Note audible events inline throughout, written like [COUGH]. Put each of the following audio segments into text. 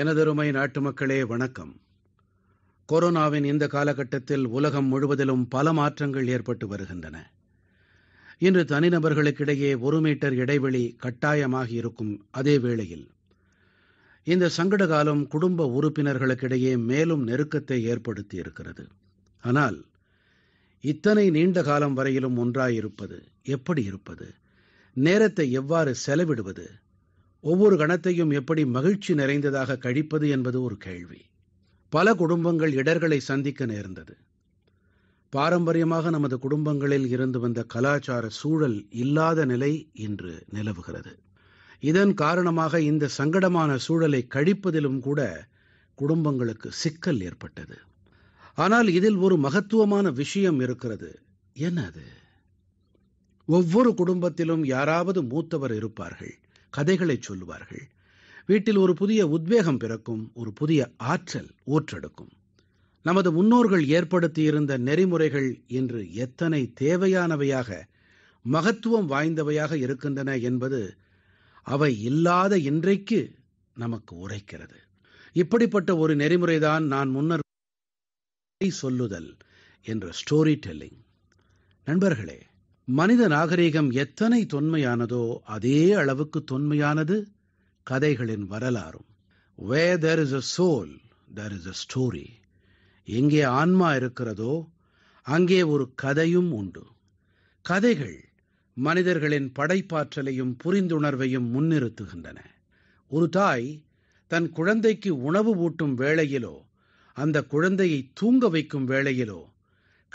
எனதருமை நாட்டுமக்களே வணக்கம் கொரோனாவின் இந்த காலகட்டத்தில் உலகம் முழுவதிலும் பல மாற்றங்கள் ஏற்பட்டு வருகின்றன இன்று தனிநபர்களுக்கிடையே ஒரு மீட்டர் இடைவெளி கட்டாயமாகி இருக்கும் அதே வேளையில் இந்த சங்கடகாலம் குடும்ப உறுப்பினர்களுக்கிடையே மேலும் நெருக்கத்தை ஏற்படுத்தி இருக்கிறது ஆனால் இத்தனை நீண்ட காலம் வரையிலும் ஒன்றாயிருப்பது எப்படி இருப்பது நேரத்தை எவ்வாறு செலவிடுவது ஒவ்வொரு கணத்தையும் எப்படி மகிழ்ச்சி நிறைந்ததாக கழிப்பது என்பது ஒரு கேள்வி பல குடும்பங்கள் இடர்களை சந்திக்க நேர்ந்தது பாரம்பரியமாக நமது குடும்பங்களில் இருந்து வந்த கலாச்சார சூழல் இல்லாத நிலை இன்று நிலவுகிறது இதன் காரணமாக இந்த சங்கடமான சூழலை கழிப்பதிலும் கூட குடும்பங்களுக்கு சிக்கல் ஏற்பட்டது ஆனால் இதில் ஒரு மகத்துவமான விஷயம் இருக்கிறது என்ன அது ஒவ்வொரு குடும்பத்திலும் யாராவது மூத்தவர் இருப்பார்கள் கதைகளை சொல்லுவார்கள் வீட்டில் ஒரு புதிய உத்வேகம் பிறக்கும் ஒரு புதிய ஆற்றல் ஊற்றெடுக்கும் நமது முன்னோர்கள் ஏற்படுத்தியிருந்த நெறிமுறைகள் இன்று எத்தனை தேவையானவையாக மகத்துவம் வாய்ந்தவையாக இருக்கின்றன என்பது அவை இல்லாத இன்றைக்கு நமக்கு உரைக்கிறது இப்படிப்பட்ட ஒரு நெறிமுறைதான் நான் முன்னர் சொல்லுதல் என்ற ஸ்டோரி டெல்லிங் நண்பர்களே மனித நாகரீகம் எத்தனை தொன்மையானதோ அதே அளவுக்கு தொன்மையானது கதைகளின் வரலாறும் where there is a soul there is a story எங்கே ஆன்மா இருக்கிறதோ அங்கே ஒரு கதையும் உண்டு கதைகள் மனிதர்களின் படைப்பாற்றலையும் புரிந்துணர்வையும் முன்னிறுத்துகின்றன ஒரு தாய் தன் குழந்தைக்கு உணவு ஊட்டும் வேளையிலோ அந்த குழந்தையை தூங்க வைக்கும் வேளையிலோ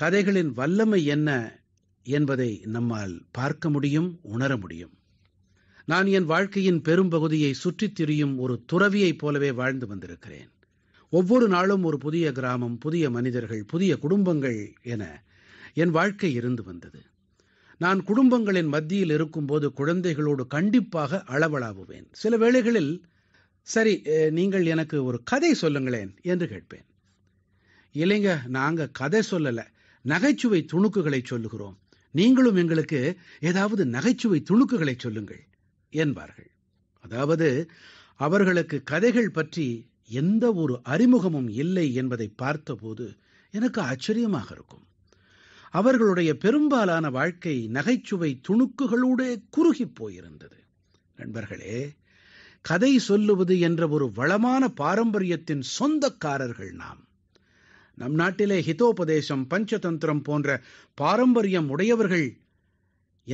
கதைகளின் வல்லமை என்ன என்பதை நம்மால் பார்க்க முடியும் உணர முடியும் நான் என் வாழ்க்கையின் பெரும்பகுதியை சுற்றித் திரியும் ஒரு துறவியைப் போலவே வாழ்ந்து வந்திருக்கிறேன் ஒவ்வொரு நாளும் ஒரு புதிய கிராமம் புதிய மனிதர்கள் புதிய குடும்பங்கள் என என் வாழ்க்கை இருந்து வந்தது நான் குடும்பங்களின் மத்தியில் இருக்கும்போது குழந்தைகளோடு கண்டிப்பாக அளவலாவுவேன் சில வேளைகளில் சரி நீங்கள் எனக்கு ஒரு கதை சொல்லுங்களேன் என்று கேட்பேன் இல்லைங்க நாங்கள் கதை சொல்லலை நகைச்சுவை துணுக்குகளை சொல்லுகிறோம் நீங்களும் எங்களுக்கு ஏதாவது நகைச்சுவை துணுக்குகளை சொல்லுங்கள் என்பார்கள் அதாவது அவர்களுக்கு கதைகள் பற்றி எந்த ஒரு அறிமுகமும் இல்லை என்பதை பார்த்தபோது எனக்கு ஆச்சரியமாக இருக்கும் அவர்களுடைய பெரும்பாலான வாழ்க்கை நகைச்சுவை துணுக்குகளோடே குறுகி போயிருந்தது நண்பர்களே கதை சொல்லுவது என்ற ஒரு வளமான பாரம்பரியத்தின் சொந்தக்காரர்கள் நாம் நம் நாட்டிலே ஹிதோபதேசம் பஞ்சதந்திரம் போன்ற பாரம்பரியம் உடையவர்கள்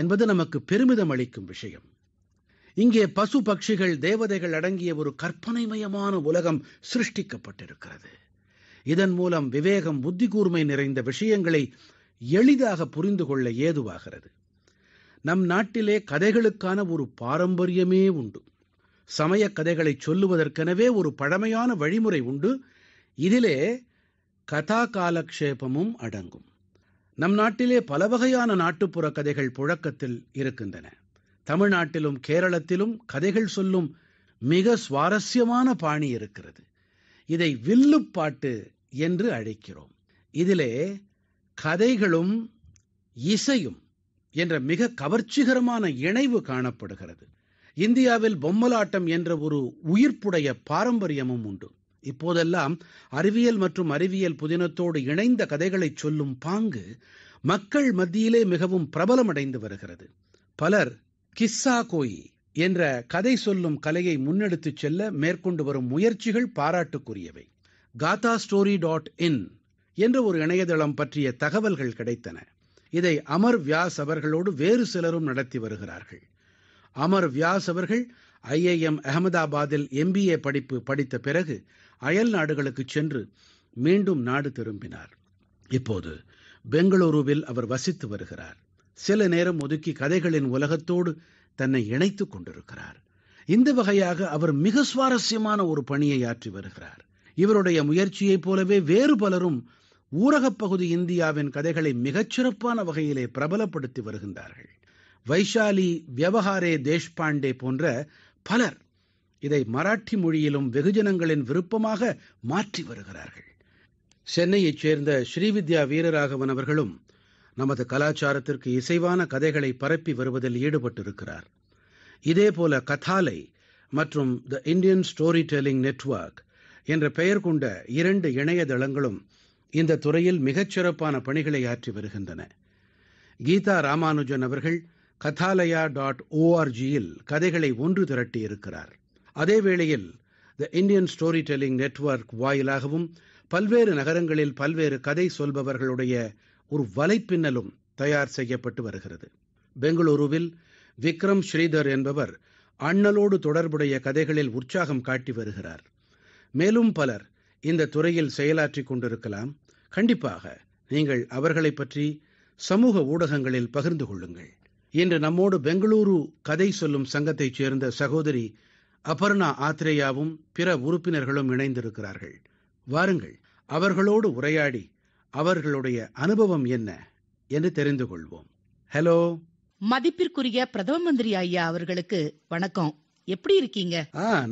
என்பது நமக்கு பெருமிதம் அளிக்கும் விஷயம் இங்கே பசு பட்சிகள் தேவதைகள் அடங்கிய ஒரு கற்பனைமயமான உலகம் சிருஷ்டிக்கப்பட்டிருக்கிறது இதன் மூலம் விவேகம் புத்தி கூர்மை நிறைந்த விஷயங்களை எளிதாக புரிந்து கொள்ள ஏதுவாகிறது நம் நாட்டிலே கதைகளுக்கான ஒரு பாரம்பரியமே உண்டு சமயக் கதைகளை சொல்லுவதற்கெனவே ஒரு பழமையான வழிமுறை உண்டு இதிலே கதா காலக்ஷேபமும் அடங்கும் நம் நாட்டிலே பல வகையான நாட்டுப்புற கதைகள் புழக்கத்தில் இருக்கின்றன தமிழ்நாட்டிலும் கேரளத்திலும் கதைகள் சொல்லும் மிக சுவாரஸ்யமான பாணி இருக்கிறது இதை வில்லுப்பாட்டு என்று அழைக்கிறோம் இதிலே கதைகளும் இசையும் என்ற மிக கவர்ச்சிகரமான இணைவு காணப்படுகிறது இந்தியாவில் பொம்மலாட்டம் என்ற ஒரு உயிர்ப்புடைய பாரம்பரியமும் உண்டு இப்போதெல்லாம் அறிவியல் மற்றும் அறிவியல் புதினத்தோடு இணைந்த கதைகளைச் சொல்லும் பாங்கு மக்கள் மத்தியிலே மிகவும் பிரபலமடைந்து வருகிறது பலர் கிஸ்ஸா கோயி என்ற கதை சொல்லும் கலையை முன்னெடுத்துச் செல்ல மேற்கொண்டு வரும் முயற்சிகள் பாராட்டுக்குரியவை காதா ஸ்டோரி டாட் இன் என்ற ஒரு இணையதளம் பற்றிய தகவல்கள் கிடைத்தன இதை அமர் வியாஸ் அவர்களோடு வேறு சிலரும் நடத்தி வருகிறார்கள் அமர் வியாஸ் அவர்கள் ஐஐஎம் அகமதாபாத்தில் எம்பிஏ படிப்பு படித்த பிறகு அயல் நாடுகளுக்கு சென்று மீண்டும் நாடு திரும்பினார் இப்போது பெங்களூருவில் அவர் வசித்து வருகிறார் சில நேரம் ஒதுக்கி கதைகளின் உலகத்தோடு தன்னை இணைத்துக் கொண்டிருக்கிறார் இந்த வகையாக அவர் மிக சுவாரஸ்யமான ஒரு பணியை ஆற்றி வருகிறார் இவருடைய முயற்சியைப் போலவே வேறு பலரும் ஊரகப் பகுதி இந்தியாவின் கதைகளை மிகச்சிறப்பான வகையிலே பிரபலப்படுத்தி வருகின்றார்கள் வைஷாலி வியவஹாரே தேஷ்பாண்டே போன்ற பலர் இதை மராட்டி மொழியிலும் வெகுஜனங்களின் விருப்பமாக மாற்றி வருகிறார்கள் சென்னையைச் சேர்ந்த ஸ்ரீவித்யா வீரராகவன் அவர்களும் நமது கலாச்சாரத்திற்கு இசைவான கதைகளை பரப்பி வருவதில் ஈடுபட்டிருக்கிறார் இதேபோல கதாலை மற்றும் the Indian storytelling network என்ற பெயர் கொண்ட இரண்டு இணையதளங்களும் இந்த துறையில் மிகச்சிறப்பான பணிகளை ஆற்றி வருகின்றன கீதா ராமானுஜன் அவர்கள் கதாலயா டாட் ஓஆர்ஜியில் கதைகளை ஒன்று திரட்டியிருக்கிறார் அதே வேளையில் த இந்தியன் ஸ்டோரி டெல்லிங் நெட்வொர்க் வாயிலாகவும் பல்வேறு நகரங்களில் பல்வேறு கதை சொல்பவர்களுடைய ஒரு வலைப்பின்னலும் தயார் செய்யப்பட்டு வருகிறது பெங்களூருவில் விக்ரம் ஸ்ரீதர் என்பவர் அண்ணலோடு தொடர்புடைய கதைகளில் உற்சாகம் காட்டி வருகிறார் மேலும் பலர் இந்த துறையில் செயலாற்றிக் கொண்டிருக்கலாம் கண்டிப்பாக நீங்கள் அவர்களை பற்றி சமூக ஊடகங்களில் பகிர்ந்து கொள்ளுங்கள் இன்று நம்மோடு பெங்களூரு கதை சொல்லும் சங்கத்தைச் சேர்ந்த சகோதரி அபர்ணா ஆத்ரேயாவும் பிற உறுப்பினர்களும் இணைந்திருக்கிறார்கள் வாருங்கள் அவர்களோடு உரையாடி அவர்களுடைய அனுபவம் என்ன என்று தெரிந்து கொள்வோம் ஹலோ மதிப்பிற்குரிய பிரதம மந்திரி ஐயா அவர்களுக்கு வணக்கம் எப்படி இருக்கீங்க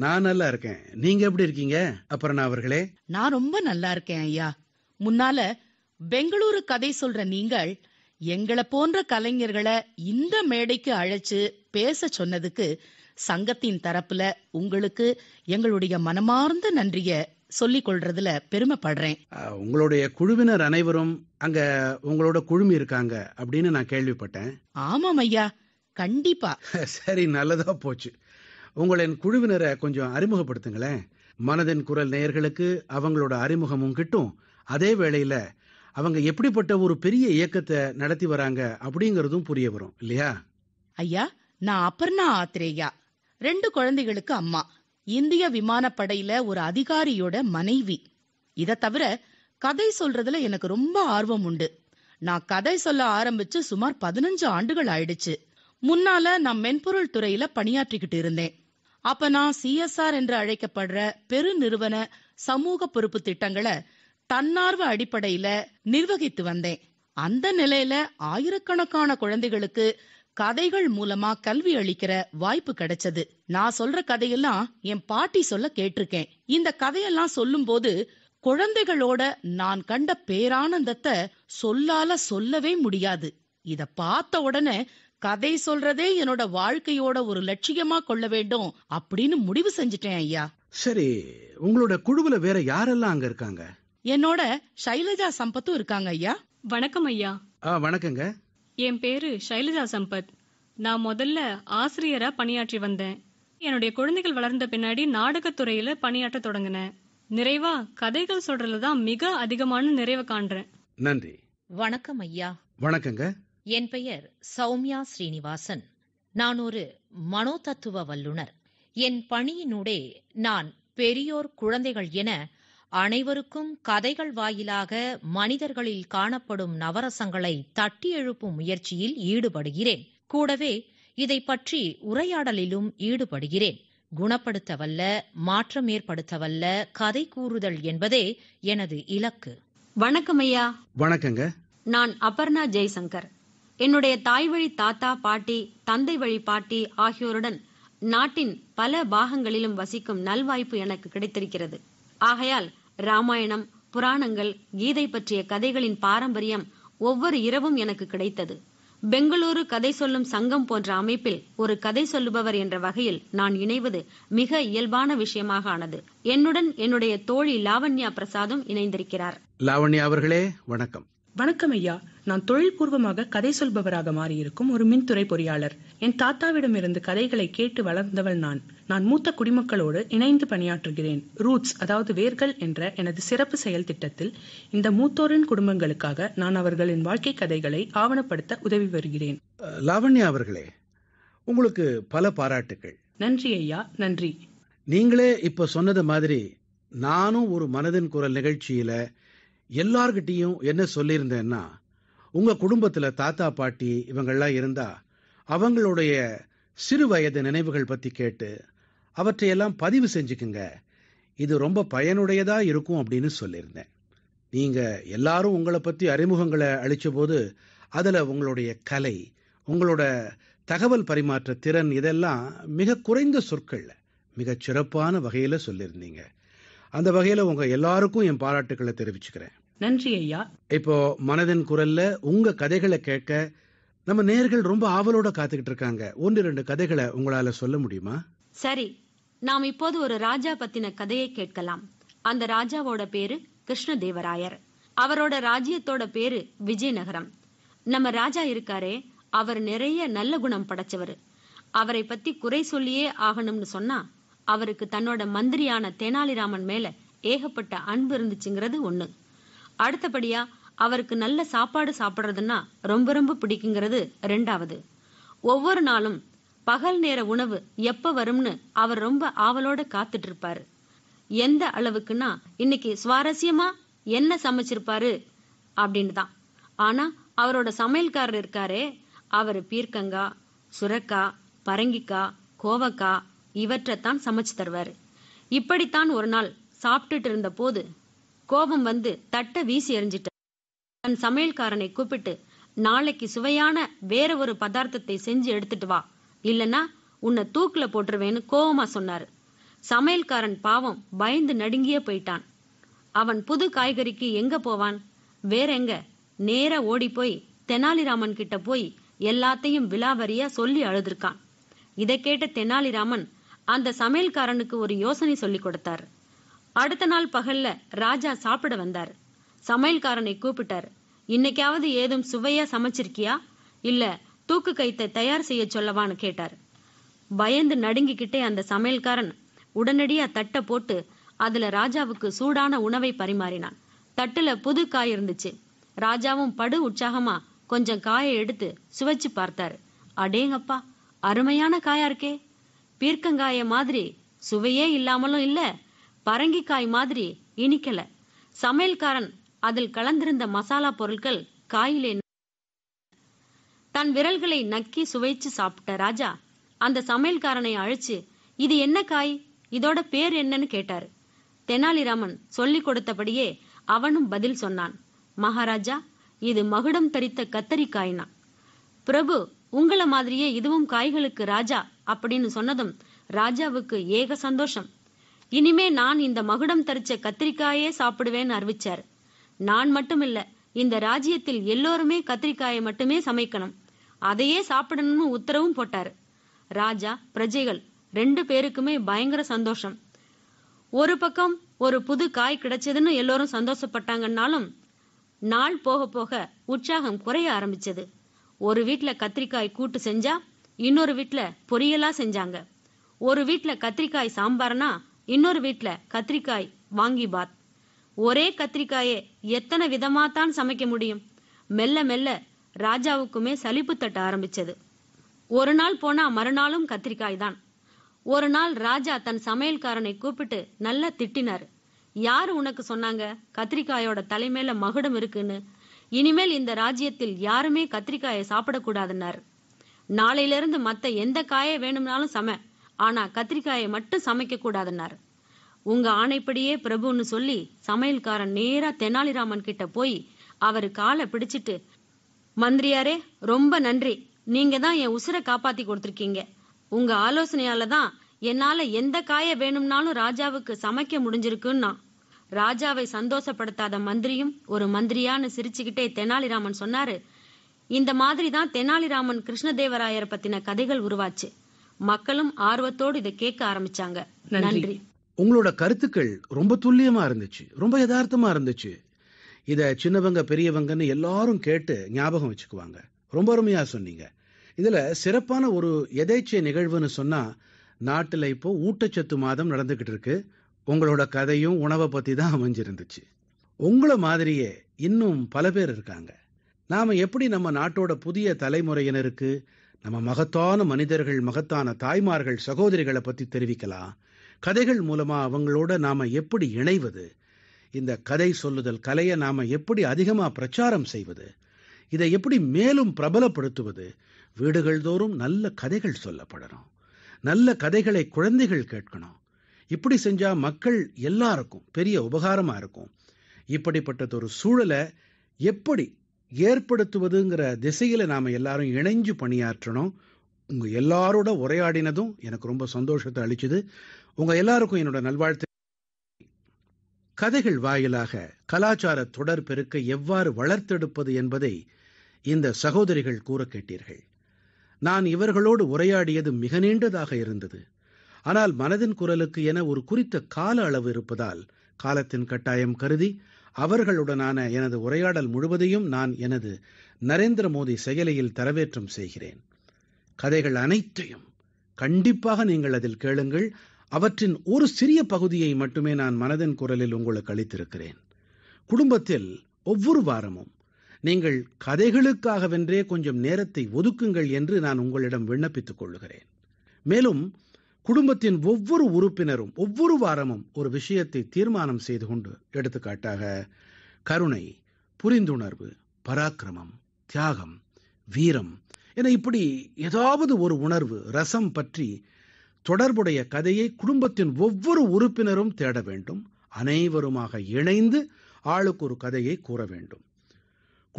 நான் நல்லா இருக்கேன் நீங்க எப்படி இருக்கீங்க அபர்ணா அவர்களே நான் ரொம்ப நல்லா இருக்கேன் ஐயா முன்னால பெங்களூரு கதை சொல்ற நீங்கள் எங்களை போன்ற கலைஞர்களை இந்த மேடைக்கு அழைச்சு பேச சொன்னதுக்கு சங்கத்தின் தரப்புல உங்களுக்கு எங்களுடைய மனமார்ந்த நன்றிய சொல்லிக் கொள்றதுல பெருமைப்படுறேன் உங்களுடைய குழுவினர் அனைவரும் அங்க உங்களோட குழுமி இருக்காங்க அப்படின்னு நான் கேள்விப்பட்டேன் ஆமாம் ஐயா கண்டிப்பா [LAUGHS] சரி நல்லதா போச்சு உங்களின் குழுவினரை கொஞ்சம் அறிமுகப்படுத்துங்களேன் மனதின் குரல் நேயர்களுக்கு அவங்களோட அறிமுகமும் கிட்டும் அதே வேளையில அவங்க எப்படிப்பட்ட ஒரு பெரிய இயக்கத்தை நடத்தி வராங்க அப்படிங்கறதும் புரிய வரும் இல்லையா ஐயா நான் அப்பர்ணா ஆத்ரேயா ரெண்டு குழந்தைகளுக்கு அம்மா இந்திய விமானப்படையில ஒரு அதிகாரியோட மனைவி இத தவிர கதை சொல்றதுல எனக்கு ரொம்ப ஆர்வம் உண்டு நான் கதை சொல்ல ஆரம்பிச்சு சுமார் பதினஞ்சு ஆண்டுகள் ஆயிடுச்சு முன்னால நான் மென்பொருள் துறையில பணியாற்றிக்கிட்டு இருந்தேன் அப்ப நான் சிஎஸ்ஆர் என்று அழைக்கப்படுற பெருநிறுவன சமூக பொறுப்பு திட்டங்களை தன்னார்வ அடிப்படையில நிர்வகித்து வந்தேன் அந்த நிலையில ஆயிரக்கணக்கான குழந்தைகளுக்கு கதைகள் மூலமா கல்வி அளிக்கிற வாய்ப்பு கிடைச்சது நான் சொல்ற கதையெல்லாம் என் பாட்டி சொல்ல கேட்டிருக்கேன் இந்த கதையெல்லாம் சொல்லும் போது குழந்தைகளோட நான் கண்ட பேரானந்தத்தை சொல்லால சொல்லவே முடியாது இத பார்த்த உடனே கதை சொல்றதே என்னோட வாழ்க்கையோட ஒரு லட்சியமா கொள்ள வேண்டும் அப்படின்னு முடிவு செஞ்சிட்டேன் ஐயா சரி உங்களோட குழுவுல வேற யாரெல்லாம் அங்க இருக்காங்க என்னோட சைலஜா சம்பத்தும் இருக்காங்க ஐயா வணக்கம் ஐயா வணக்கங்க என் பேரு சைலஜா சம்பத் நான் முதல்ல ஆசிரியரா பணியாற்றி வந்தேன் என்னுடைய குழந்தைகள் வளர்ந்த பின்னாடி நாடகத்துறையில பணியாற்ற தொடங்கினேன் நிறைவா கதைகள் சொல்றதுல தான் மிக அதிகமான நிறைவு காண்றேன் நன்றி வணக்கம் ஐயா வணக்கங்க என் பெயர் சௌமியா ஸ்ரீனிவாசன் நான் ஒரு மனோதத்துவ வல்லுனர் என் பணியினூடே நான் பெரியோர் குழந்தைகள் என அனைவருக்கும் கதைகள் வாயிலாக மனிதர்களில் காணப்படும் நவரசங்களை தட்டி எழுப்பும் முயற்சியில் ஈடுபடுகிறேன் கூடவே இதை பற்றி உரையாடலிலும் ஈடுபடுகிறேன் குணப்படுத்தவல்ல மாற்றம் ஏற்படுத்தவல்ல கதை கூறுதல் என்பதே எனது இலக்கு வணக்கம் ஐயா வணக்கங்க நான் அபர்ணா ஜெய்சங்கர் என்னுடைய தாய் வழி தாத்தா பாட்டி தந்தை வழி பாட்டி ஆகியோருடன் நாட்டின் பல பாகங்களிலும் வசிக்கும் நல்வாய்ப்பு எனக்கு கிடைத்திருக்கிறது ஆகையால் ராமாயணம் புராணங்கள் கீதை பற்றிய கதைகளின் பாரம்பரியம் ஒவ்வொரு இரவும் எனக்கு கிடைத்தது பெங்களூரு கதை சொல்லும் சங்கம் போன்ற அமைப்பில் ஒரு கதை சொல்லுபவர் என்ற வகையில் நான் இணைவது மிக இயல்பான விஷயமாக ஆனது என்னுடன் என்னுடைய தோழி லாவண்யா பிரசாதும் இணைந்திருக்கிறார் லாவண்யா அவர்களே வணக்கம் வணக்கம் ஐயா நான் தொழில்பூர்வமாக கதை சொல்பவராக மாறியிருக்கும் ஒரு மின்துறை பொறியாளர் என் தாத்தாவிடமிருந்து கதைகளை கேட்டு வளர்ந்தவள் நான் நான் மூத்த குடிமக்களோடு இணைந்து பணியாற்றுகிறேன் ரூட்ஸ் அதாவது வேர்கள் என்ற எனது சிறப்பு செயல் திட்டத்தில் இந்த மூத்தோரின் குடும்பங்களுக்காக நான் அவர்களின் வாழ்க்கை கதைகளை ஆவணப்படுத்த உதவி வருகிறேன் லாவண்யா அவர்களே உங்களுக்கு பல பாராட்டுகள் நன்றி ஐயா நன்றி நீங்களே இப்ப சொன்னது மாதிரி நானும் ஒரு மனதின் குரல் நிகழ்ச்சியில எல்லார்கிட்டையும் என்ன சொல்லியிருந்தேன்னா உங்க குடும்பத்துல தாத்தா பாட்டி இவங்கெல்லாம் இருந்தா அவங்களுடைய சிறு வயது நினைவுகள் பத்தி கேட்டு அவற்றையெல்லாம் பதிவு செஞ்சுக்குங்க இது ரொம்ப பயனுடையதா இருக்கும் அப்படின்னு சொல்லியிருந்தேன் நீங்க எல்லாரும் உங்களை பத்தி அறிமுகங்களை அளிச்ச போது அதுல உங்களுடைய கலை உங்களோட தகவல் பரிமாற்ற திறன் இதெல்லாம் மிக குறைந்த சொற்கள்ல மிகச் சிறப்பான வகையில சொல்லியிருந்தீங்க அந்த வகையில உங்க எல்லாருக்கும் என் பாராட்டுக்களை தெரிவிச்சுக்கிறேன் நன்றி ஐயா இப்போ மனதின் குரல்ல உங்க கதைகளை கேட்க நம்ம நேர்கள் ரொம்ப ஆவலோட காத்துக்கிட்டு இருக்காங்க ஒன்று ரெண்டு கதைகளை உங்களால சொல்ல முடியுமா சரி நாம் இப்போது ஒரு ராஜா பத்தின கதையை கேட்கலாம் அந்த ராஜாவோட பேரு கிருஷ்ணதேவராயர் அவரோட ராஜ்யத்தோட பேரு விஜயநகரம் நம்ம ராஜா இருக்காரே அவர் நிறைய நல்ல குணம் படைச்சவர் அவரை பத்தி குறை சொல்லியே ஆகணும்னு சொன்னா அவருக்கு தன்னோட மந்திரியான தெனாலிராமன் மேல ஏகப்பட்ட அன்பு இருந்துச்சுங்கிறது ஒண்ணு அடுத்தபடியா அவருக்கு நல்ல சாப்பாடு சாப்பிட்றதுன்னா ரொம்ப ரொம்ப பிடிக்குங்கிறது ரெண்டாவது ஒவ்வொரு நாளும் பகல் நேர உணவு எப்ப வரும்னு அவர் ரொம்ப ஆவலோட காத்துட்டு இருப்பாரு எந்த அளவுக்குன்னா இன்னைக்கு சுவாரஸ்யமா என்ன சமைச்சிருப்பாரு அப்படின்னு தான் ஆனா அவரோட சமையல்காரர் இருக்காரே அவர் பீர்க்கங்கா சுரக்கா பரங்கிக்காய் கோவக்காய் இவற்றைத்தான் சமைச்சு தருவாரு இப்படித்தான் ஒரு நாள் சாப்பிட்டுட்டு இருந்த போது கோபம் வந்து தட்ட வீசி எறிஞ்சிட்ட தன் சமையல்காரனை கூப்பிட்டு நாளைக்கு சுவையான வேற ஒரு பதார்த்தத்தை செஞ்சு எடுத்துட்டு வா இல்லனா உன்னை தூக்குல போட்டுருவேன்னு கோபமா சொன்னாரு சமையல்காரன் பாவம் பயந்து நடுங்கியே போயிட்டான் அவன் புது காய்கறிக்கு எங்க போவான் வேற எங்க நேர ஓடி போய் தெனாலிராமன் கிட்ட போய் எல்லாத்தையும் விலாவரியா சொல்லி அழுதுருக்கான் இதை கேட்ட தெனாலிராமன் அந்த சமையல்காரனுக்கு ஒரு யோசனை சொல்லி கொடுத்தார் அடுத்த நாள் பகல்ல ராஜா சாப்பிட வந்தார் சமையல்காரனை கூப்பிட்டார் இன்னைக்காவது ஏதும் சுவையா சமைச்சிருக்கியா இல்ல தூக்கு கைத்தை தயார் செய்ய சொல்லவான்னு கேட்டார் பயந்து நடுங்கிக்கிட்டே அந்த சமையல்காரன் உடனடியா தட்டை போட்டு அதுல ராஜாவுக்கு சூடான உணவை பரிமாறினான் தட்டுல புது காய் இருந்துச்சு ராஜாவும் படு உற்சாகமா கொஞ்சம் காயை எடுத்து சுவைச்சு பார்த்தாரு அடேங்கப்பா அருமையான காயா இருக்கே பீர்க்கங்காய மாதிரி சுவையே இல்லாமலும் இல்ல பரங்கிக்காய் மாதிரி இனிக்கல சமையல்காரன் அதில் கலந்திருந்த மசாலா பொருட்கள் காயிலே தன் விரல்களை நக்கி சுவைச்சு சாப்பிட்ட ராஜா அந்த சமையல்காரனை அழைச்சு இது என்ன காய் இதோட பேர் என்னன்னு கேட்டாரு தெனாலிராமன் சொல்லி கொடுத்தபடியே அவனும் பதில் சொன்னான் மகாராஜா இது மகுடம் தரித்த கத்தரிக்காய்னா பிரபு உங்கள மாதிரியே இதுவும் காய்களுக்கு ராஜா அப்படின்னு சொன்னதும் ராஜாவுக்கு ஏக சந்தோஷம் இனிமே நான் இந்த மகுடம் தரிச்ச கத்திரிக்காயே சாப்பிடுவேன்னு அறிவிச்சார் நான் மட்டும் இல்ல இந்த ராஜ்யத்தில் எல்லோருமே கத்திரிக்காயை மட்டுமே சமைக்கணும் அதையே சாப்பிடணும்னு உத்தரவும் போட்டார் ராஜா பிரஜைகள் ரெண்டு பேருக்குமே பயங்கர சந்தோஷம் ஒரு பக்கம் ஒரு புது காய் கிடைச்சதுன்னு எல்லோரும் சந்தோஷப்பட்டாங்கன்னாலும் நாள் போக போக உற்சாகம் குறைய ஆரம்பிச்சது ஒரு வீட்டில் கத்திரிக்காய் கூட்டு செஞ்சா இன்னொரு வீட்டில் பொரியலா செஞ்சாங்க ஒரு வீட்டில் கத்திரிக்காய் சாம்பார்னா இன்னொரு வீட்டில் கத்திரிக்காய் வாங்கி பாத் ஒரே கத்திரிக்காயை எத்தனை தான் சமைக்க முடியும் மெல்ல மெல்ல ராஜாவுக்குமே சலிப்பு தட்ட ஆரம்பிச்சது ஒரு நாள் போனா மறுநாளும் கத்திரிக்காய் தான் ஒரு நாள் ராஜா தன் சமையல்காரனை கூப்பிட்டு நல்லா திட்டினார் யாரு உனக்கு சொன்னாங்க கத்திரிக்காயோட தலைமையில மகுடம் இருக்குன்னு இனிமேல் இந்த ராஜ்யத்தில் யாருமே கத்திரிக்காயை சாப்பிடக்கூடாதுன்னாரு நாளையிலிருந்து மற்ற எந்த காயை வேணும்னாலும் சம ஆனா கத்திரிக்காயை மட்டும் சமைக்க கூடாதுன்னாரு உங்க ஆணைப்படியே பிரபுன்னு சொல்லி சமையல்காரன் நேரா தெனாலிராமன் கிட்ட போய் அவர் காலை பிடிச்சிட்டு மந்திரியாரே ரொம்ப நன்றி நீங்க தான் என் உசுரை காப்பாத்தி கொடுத்துருக்கீங்க உங்க ஆலோசனையால தான் என்னால எந்த காய வேணும்னாலும் ராஜாவுக்கு சமைக்க முடிஞ்சிருக்குன்னா ராஜாவை சந்தோஷப்படுத்தாத மந்திரியும் ஒரு மந்திரியான்னு சிரிச்சுக்கிட்டே தெனாலிராமன் சொன்னாரு இந்த மாதிரி தான் தெனாலிராமன் கிருஷ்ணதேவராயர் பத்தின கதைகள் உருவாச்சு மக்களும் ஆர்வத்தோடு இதை கேட்க ஆரம்பிச்சாங்க நன்றி உங்களோட கருத்துக்கள் ரொம்ப துல்லியமா இருந்துச்சு ரொம்ப யதார்த்தமா இருந்துச்சு இத சின்னவங்க பெரியவங்கன்னு எல்லாரும் கேட்டு ஞாபகம் வச்சுக்குவாங்க ரொம்ப அருமையா சொன்னீங்க இதுல சிறப்பான ஒரு எதேச்சை நிகழ்வுன்னு சொன்னா நாட்டுல இப்போ ஊட்டச்சத்து மாதம் நடந்துகிட்டு இருக்கு உங்களோட கதையும் உணவை பத்தி தான் அமைஞ்சிருந்துச்சு உங்களை மாதிரியே இன்னும் பல பேர் இருக்காங்க நாம எப்படி நம்ம நாட்டோட புதிய தலைமுறையினருக்கு நம்ம மகத்தான மனிதர்கள் மகத்தான தாய்மார்கள் சகோதரிகளை பத்தி தெரிவிக்கலாம் கதைகள் மூலமா அவங்களோட நாம எப்படி இணைவது இந்த கதை சொல்லுதல் கலையை நாம எப்படி அதிகமா பிரச்சாரம் செய்வது இதை எப்படி மேலும் பிரபலப்படுத்துவது வீடுகள் தோறும் நல்ல கதைகள் சொல்லப்படணும் நல்ல கதைகளை குழந்தைகள் கேட்கணும் இப்படி செஞ்சா மக்கள் எல்லாருக்கும் பெரிய உபகாரமா இருக்கும் இப்படிப்பட்டதொரு சூழலை எப்படி ஏற்படுத்துவதுங்கிற திசையில் நாம் எல்லாரும் இணைஞ்சு பணியாற்றணும் உங்கள் எல்லாரோட உரையாடினதும் எனக்கு ரொம்ப சந்தோஷத்தை அளிச்சுது உங்கள் எல்லாருக்கும் என்னோட நல்வாழ்த்து கதைகள் வாயிலாக கலாச்சார தொடர் பெருக்க எவ்வாறு வளர்த்தெடுப்பது என்பதை இந்த சகோதரிகள் கூற கேட்டீர்கள் நான் இவர்களோடு உரையாடியது மிக நீண்டதாக இருந்தது ஆனால் மனதின் குரலுக்கு என ஒரு குறித்த கால அளவு இருப்பதால் காலத்தின் கட்டாயம் கருதி அவர்களுடனான எனது உரையாடல் முழுவதையும் நான் எனது நரேந்திர மோடி செயலியில் தரவேற்றம் செய்கிறேன் கதைகள் அனைத்தையும் கண்டிப்பாக நீங்கள் அதில் கேளுங்கள் அவற்றின் ஒரு சிறிய பகுதியை மட்டுமே நான் மனதின் குரலில் உங்களுக்கு அளித்திருக்கிறேன் குடும்பத்தில் ஒவ்வொரு வாரமும் நீங்கள் கதைகளுக்காகவென்றே கொஞ்சம் நேரத்தை ஒதுக்குங்கள் என்று நான் உங்களிடம் விண்ணப்பித்துக் கொள்கிறேன் மேலும் குடும்பத்தின் ஒவ்வொரு உறுப்பினரும் ஒவ்வொரு வாரமும் ஒரு விஷயத்தை தீர்மானம் செய்து கொண்டு எடுத்துக்காட்டாக கருணை புரிந்துணர்வு பராக்கிரமம் தியாகம் வீரம் என இப்படி ஏதாவது ஒரு உணர்வு ரசம் பற்றி தொடர்புடைய கதையை குடும்பத்தின் ஒவ்வொரு உறுப்பினரும் தேட வேண்டும் அனைவருமாக இணைந்து ஆளுக்கு ஒரு கதையை கூற வேண்டும்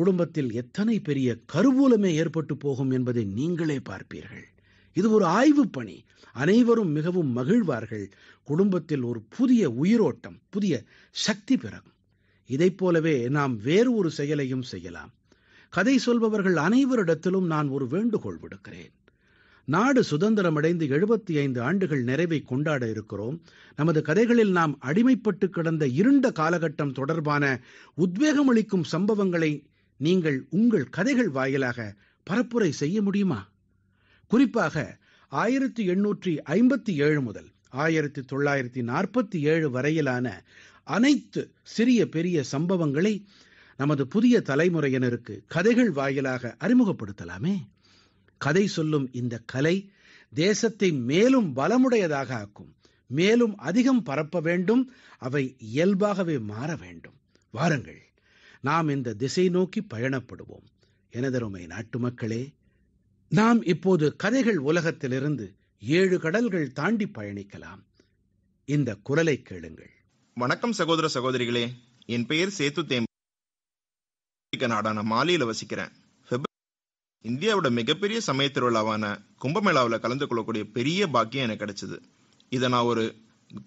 குடும்பத்தில் எத்தனை பெரிய கருவூலமே ஏற்பட்டு போகும் என்பதை நீங்களே பார்ப்பீர்கள் இது ஒரு ஆய்வு பணி அனைவரும் மிகவும் மகிழ்வார்கள் குடும்பத்தில் ஒரு புதிய உயிரோட்டம் புதிய சக்தி பிறகும் இதைப் போலவே நாம் வேறு ஒரு செயலையும் செய்யலாம் கதை சொல்பவர்கள் அனைவரிடத்திலும் நான் ஒரு வேண்டுகோள் விடுக்கிறேன் நாடு சுதந்திரமடைந்து எழுபத்தி ஐந்து ஆண்டுகள் நிறைவை கொண்டாட இருக்கிறோம் நமது கதைகளில் நாம் அடிமைப்பட்டு கிடந்த இருண்ட காலகட்டம் தொடர்பான உத்வேகமளிக்கும் சம்பவங்களை நீங்கள் உங்கள் கதைகள் வாயிலாக பரப்புரை செய்ய முடியுமா குறிப்பாக ஆயிரத்தி எண்ணூற்றி ஐம்பத்தி ஏழு முதல் ஆயிரத்தி தொள்ளாயிரத்தி நாற்பத்தி ஏழு வரையிலான அனைத்து சிறிய பெரிய சம்பவங்களை நமது புதிய தலைமுறையினருக்கு கதைகள் வாயிலாக அறிமுகப்படுத்தலாமே கதை சொல்லும் இந்த கலை தேசத்தை மேலும் பலமுடையதாக ஆக்கும் மேலும் அதிகம் பரப்ப வேண்டும் அவை இயல்பாகவே மாற வேண்டும் வாருங்கள் நாம் இந்த திசை நோக்கி பயணப்படுவோம் எனதருமை நாட்டு மக்களே நாம் இப்போது கதைகள் உலகத்திலிருந்து ஏழு கடல்கள் தாண்டி பயணிக்கலாம் இந்த குரலை கேளுங்கள் வணக்கம் சகோதர சகோதரிகளே என் பெயர் சேத்து தேம்பிக்க நாடான மாலியில வசிக்கிறேன் இந்தியாவோட மிகப்பெரிய சமய திருவிழாவான கும்பமேளாவில் கலந்து கொள்ளக்கூடிய பெரிய பாக்கியம் எனக்கு கிடைச்சது இதை நான் ஒரு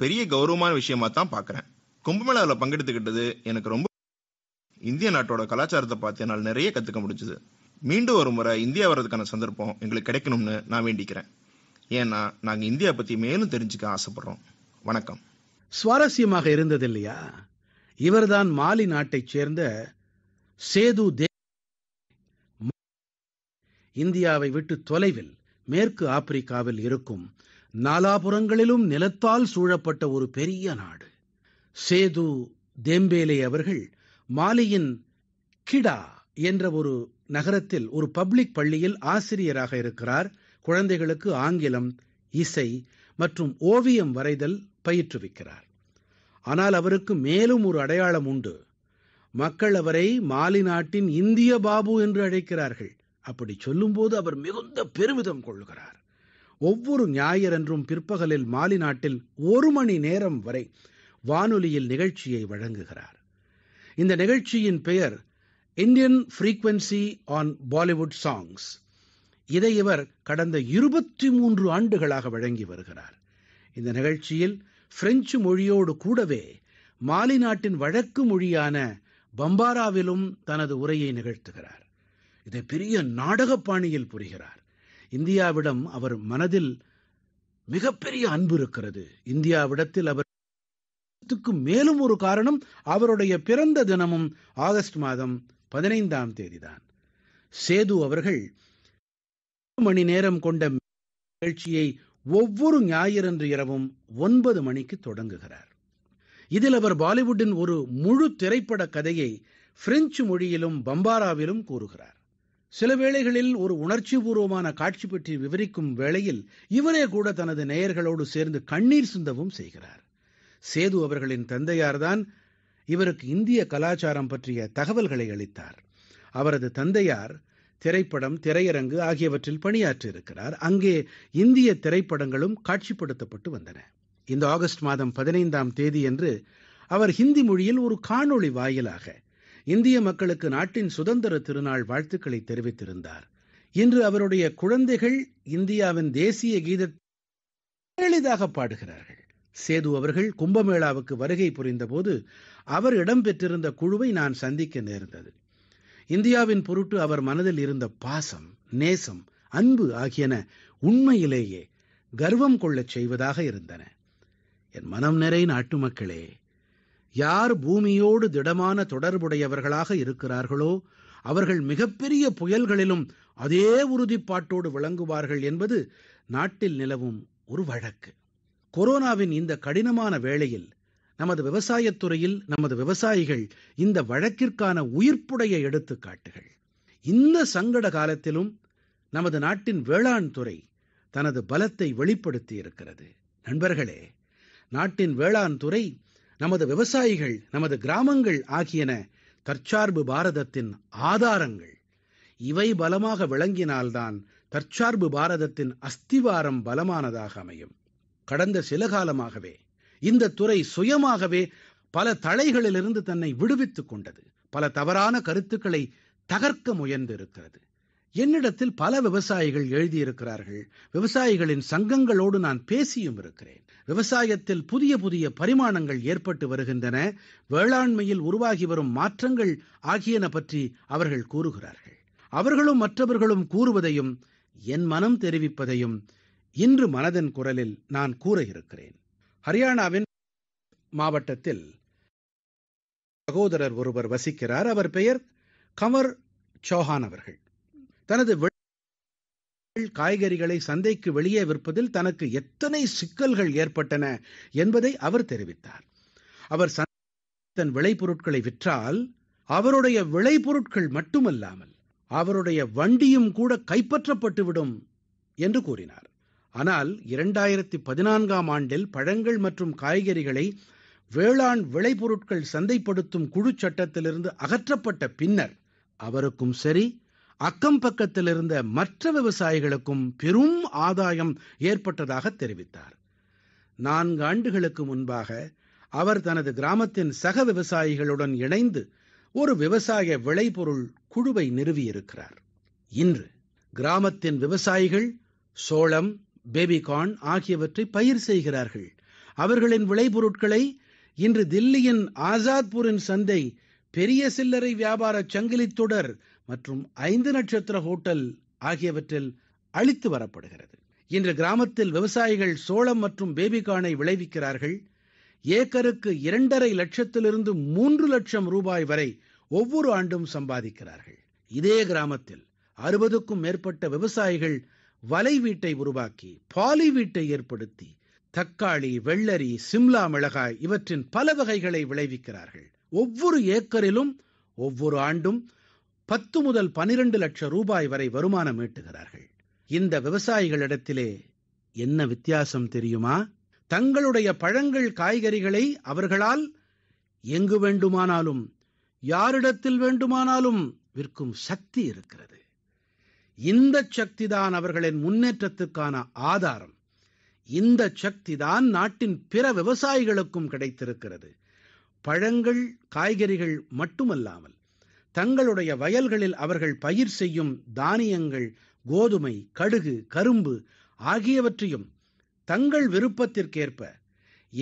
பெரிய கௌரவமான விஷயமா தான் பார்க்குறேன் கும்பமேளாவில் பங்கெடுத்துக்கிட்டது எனக்கு ரொம்ப இந்திய நாட்டோட கலாச்சாரத்தை பார்த்து என்னால் நிறைய கற்றுக்க முடிஞ்சது மீண்டும் ஒரு முறை இந்தியா வர்றதுக்கான சந்தர்ப்பம் எங்களுக்கு கிடைக்கணும்னு நான் வேண்டிக்கிறேன் ஏன்னா நாங்கள் இந்தியா பற்றி மேலும் தெரிஞ்சுக்க ஆசைப்படுறோம் வணக்கம் சுவாரஸ்யமாக இருந்தது இல்லையா இவர்தான் மாலி நாட்டைச் சேர்ந்த சேது தே இந்தியாவை விட்டு தொலைவில் மேற்கு ஆப்பிரிக்காவில் இருக்கும் நாலாபுறங்களிலும் நிலத்தால் சூழப்பட்ட ஒரு பெரிய நாடு சேது தேம்பேலே அவர்கள் மாலியின் கிடா என்ற ஒரு நகரத்தில் ஒரு பப்ளிக் பள்ளியில் ஆசிரியராக இருக்கிறார் குழந்தைகளுக்கு ஆங்கிலம் இசை மற்றும் ஓவியம் வரைதல் பயிற்றுவிக்கிறார் ஆனால் அவருக்கு மேலும் ஒரு அடையாளம் உண்டு மக்கள் அவரை மாலி நாட்டின் இந்திய பாபு என்று அழைக்கிறார்கள் அப்படி சொல்லும்போது அவர் மிகுந்த பெருமிதம் கொள்கிறார் ஒவ்வொரு ஞாயிறன்றும் பிற்பகலில் மாலி நாட்டில் ஒரு மணி நேரம் வரை வானொலியில் நிகழ்ச்சியை வழங்குகிறார் இந்த நிகழ்ச்சியின் பெயர் Indian frequency on Bollywood songs இதை இவர் கடந்த இருபத்தி மூன்று ஆண்டுகளாக வழங்கி வருகிறார் இந்த நிகழ்ச்சியில் பிரெஞ்சு மொழியோடு கூடவே மாலி நாட்டின் வழக்கு மொழியான பம்பாராவிலும் தனது உரையை நிகழ்த்துகிறார் இதை பெரிய நாடக பாணியில் புரிகிறார் இந்தியாவிடம் அவர் மனதில் மிகப்பெரிய அன்பு இருக்கிறது இந்தியாவிடத்தில் அவர் மேலும் ஒரு காரணம் அவருடைய பிறந்த தினமும் ஆகஸ்ட் மாதம் பதினைந்தாம் தேதிதான் சேது அவர்கள் மணி நேரம் கொண்ட நிகழ்ச்சியை ஒவ்வொரு ஞாயிறன்று இரவும் ஒன்பது மணிக்கு தொடங்குகிறார் இதில் அவர் பாலிவுட்டின் ஒரு முழு திரைப்பட கதையை பிரெஞ்சு மொழியிலும் பம்பாராவிலும் கூறுகிறார் சில வேளைகளில் ஒரு உணர்ச்சிபூர்வமான காட்சி பற்றி விவரிக்கும் வேளையில் இவரே கூட தனது நேயர்களோடு சேர்ந்து கண்ணீர் சிந்தவும் செய்கிறார் சேது அவர்களின் தந்தையார்தான் இவருக்கு இந்திய கலாச்சாரம் பற்றிய தகவல்களை அளித்தார் அவரது தந்தையார் திரைப்படம் திரையரங்கு ஆகியவற்றில் பணியாற்றியிருக்கிறார் அங்கே இந்திய திரைப்படங்களும் காட்சிப்படுத்தப்பட்டு வந்தன இந்த ஆகஸ்ட் மாதம் பதினைந்தாம் தேதியன்று அவர் ஹிந்தி மொழியில் ஒரு காணொளி வாயிலாக இந்திய மக்களுக்கு நாட்டின் சுதந்திர திருநாள் வாழ்த்துக்களை தெரிவித்திருந்தார் இன்று அவருடைய குழந்தைகள் இந்தியாவின் தேசிய கீத எளிதாக பாடுகிறார்கள் சேது அவர்கள் கும்பமேளாவுக்கு வருகை புரிந்தபோது அவர் இடம்பெற்றிருந்த குழுவை நான் சந்திக்க நேர்ந்தது இந்தியாவின் பொருட்டு அவர் மனதில் இருந்த பாசம் நேசம் அன்பு ஆகியன உண்மையிலேயே கர்வம் கொள்ளச் செய்வதாக இருந்தன என் மனம் நிறை நாட்டுமக்களே யார் பூமியோடு திடமான தொடர்புடையவர்களாக இருக்கிறார்களோ அவர்கள் மிகப்பெரிய புயல்களிலும் அதே உறுதிப்பாட்டோடு விளங்குவார்கள் என்பது நாட்டில் நிலவும் ஒரு வழக்கு கொரோனாவின் இந்த கடினமான வேளையில் நமது விவசாயத் துறையில் நமது விவசாயிகள் இந்த வழக்கிற்கான உயிர்ப்புடைய எடுத்துக்காட்டுகள் இந்த சங்கட காலத்திலும் நமது நாட்டின் வேளாண் துறை தனது பலத்தை வெளிப்படுத்தி இருக்கிறது நண்பர்களே நாட்டின் வேளாண் துறை நமது விவசாயிகள் நமது கிராமங்கள் ஆகியன தற்சார்பு பாரதத்தின் ஆதாரங்கள் இவை பலமாக விளங்கினால்தான் தற்சார்பு பாரதத்தின் அஸ்திவாரம் பலமானதாக அமையும் கடந்த சில காலமாகவே இந்த துறை சுயமாகவே பல தளைகளிலிருந்து தன்னை விடுவித்துக் கொண்டது பல தவறான கருத்துக்களை தகர்க்க முயன்றிருக்கிறது என்னிடத்தில் பல விவசாயிகள் எழுதியிருக்கிறார்கள் விவசாயிகளின் சங்கங்களோடு நான் பேசியும் இருக்கிறேன் விவசாயத்தில் புதிய புதிய பரிமாணங்கள் ஏற்பட்டு வருகின்றன வேளாண்மையில் உருவாகி வரும் மாற்றங்கள் ஆகியன பற்றி அவர்கள் கூறுகிறார்கள் அவர்களும் மற்றவர்களும் கூறுவதையும் என் மனம் தெரிவிப்பதையும் இன்று மனதின் குரலில் நான் கூற இருக்கிறேன் ஹரியானாவின் மாவட்டத்தில் சகோதரர் ஒருவர் வசிக்கிறார் அவர் பெயர் கமர் சௌஹான் அவர்கள் தனது காய்கறிகளை சந்தைக்கு வெளியே விற்பதில் தனக்கு எத்தனை சிக்கல்கள் ஏற்பட்டன என்பதை அவர் தெரிவித்தார் அவர் தன் விளைபொருட்களை விற்றால் அவருடைய விளைபொருட்கள் மட்டுமல்லாமல் அவருடைய வண்டியும் கூட கைப்பற்றப்பட்டுவிடும் என்று கூறினார் ஆனால் 2014ஆம் ஆண்டில் பழங்கள் மற்றும் காய்கறிகளை வேளாண் விளைபொருட்கள் சந்தைப்படுத்தும் குழுச் சட்டத்திலிருந்து அகற்றப்பட்ட பின்னர் அவருக்கும் சரி இருந்த மற்ற விவசாயிகளுக்கும் பெரும் ஆதாயம் ஏற்பட்டதாக தெரிவித்தார் நான்கு ஆண்டுகளுக்கு முன்பாக அவர் தனது கிராமத்தின் சக விவசாயிகளுடன் இணைந்து ஒரு விவசாய விளைபொருள் குழுவை நிறுவியிருக்கிறார் இன்று கிராமத்தின் விவசாயிகள் சோளம் பேபி கார்ன் ஆகியவற்றை பயிர் செய்கிறார்கள் அவர்களின் விளைபொருட்களை இன்று தில்லியின் ஆசாத்பூரின் சந்தை பெரிய சில்லறை வியாபார சங்கிலித் தொடர் மற்றும் ஐந்து நட்சத்திர ஹோட்டல் ஆகியவற்றில் அளித்து வரப்படுகிறது இன்று கிராமத்தில் விவசாயிகள் சோளம் மற்றும் பேபிகானை விளைவிக்கிறார்கள் ஏக்கருக்கு இரண்டரை லட்சத்திலிருந்து மூன்று லட்சம் ரூபாய் வரை ஒவ்வொரு ஆண்டும் சம்பாதிக்கிறார்கள் இதே கிராமத்தில் அறுபதுக்கும் மேற்பட்ட விவசாயிகள் வலைவீட்டை உருவாக்கி பாலி வீட்டை ஏற்படுத்தி தக்காளி வெள்ளரி சிம்லா மிளகாய் இவற்றின் பல வகைகளை விளைவிக்கிறார்கள் ஒவ்வொரு ஏக்கரிலும் ஒவ்வொரு ஆண்டும் பத்து முதல் பனிரெண்டு லட்சம் ரூபாய் வரை வருமானம் ஈட்டுகிறார்கள் இந்த விவசாயிகளிடத்திலே என்ன வித்தியாசம் தெரியுமா தங்களுடைய பழங்கள் காய்கறிகளை அவர்களால் எங்கு வேண்டுமானாலும் யாரிடத்தில் வேண்டுமானாலும் விற்கும் சக்தி இருக்கிறது இந்த சக்திதான் அவர்களின் முன்னேற்றத்துக்கான ஆதாரம் இந்த சக்திதான் நாட்டின் பிற விவசாயிகளுக்கும் கிடைத்திருக்கிறது பழங்கள் காய்கறிகள் மட்டுமல்லாமல் தங்களுடைய வயல்களில் அவர்கள் பயிர் செய்யும் தானியங்கள் கோதுமை கடுகு கரும்பு ஆகியவற்றையும் தங்கள் விருப்பத்திற்கேற்ப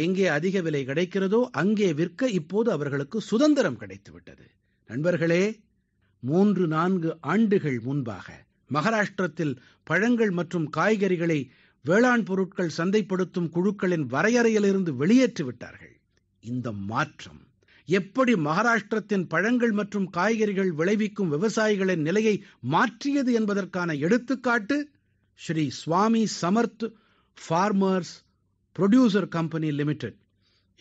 எங்கே அதிக விலை கிடைக்கிறதோ அங்கே விற்க இப்போது அவர்களுக்கு சுதந்திரம் கிடைத்துவிட்டது நண்பர்களே மூன்று நான்கு ஆண்டுகள் முன்பாக மகாராஷ்டிரத்தில் பழங்கள் மற்றும் காய்கறிகளை வேளாண் பொருட்கள் சந்தைப்படுத்தும் குழுக்களின் வரையறையிலிருந்து வெளியேற்றி விட்டார்கள் இந்த மாற்றம் எப்படி மகாராஷ்டிரத்தின் பழங்கள் மற்றும் காய்கறிகள் விளைவிக்கும் விவசாயிகளின் நிலையை மாற்றியது என்பதற்கான எடுத்துக்காட்டு Shri Swami Samarth farmers producer company limited